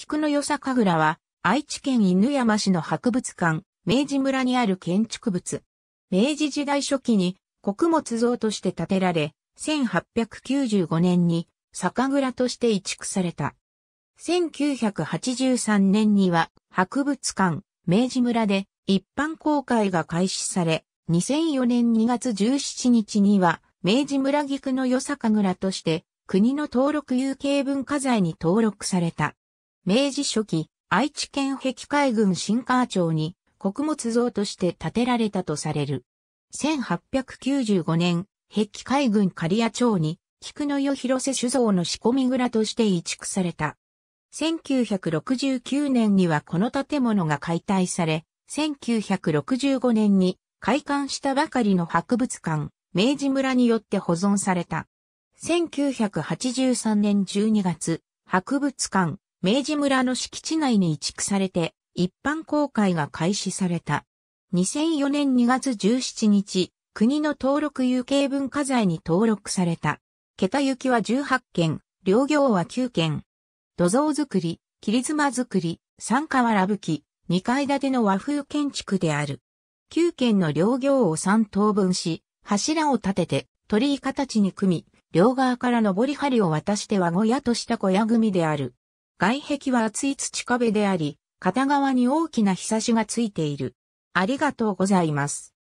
菊のよさ神楽は、愛知県犬山市の博物館、明治村にある建築物。明治時代初期に穀物像として建てられ、1895年に酒蔵として移築された。1983年には博物館、明治村で一般公開が開始され、2004年2月17日には明治村菊のよさ神楽として国の登録有形文化財に登録された。明治初期、愛知県碧海軍新川町に穀物像として建てられたとされる。1895年、碧海軍刈谷町に菊の代広瀬酒造の仕込み蔵として移築された。1969年にはこの建物が解体され、1965年に開館したばかりの博物館、明治村によって保存された。1983年12月、博物館、明治村の敷地内に移築されて、一般公開が開始された。2004年2月17日、国の登録有形文化財に登録された。桁行きは18件、両行は9件。土蔵造り、切妻造り、三河ラブき、二階建ての和風建築である。9件の両行を3等分し、柱を立てて鳥居形に組み、両側から上りりを渡して和小屋とした小屋組である。外壁は厚い土壁であり、片側に大きなひさしがついている。ありがとうございます。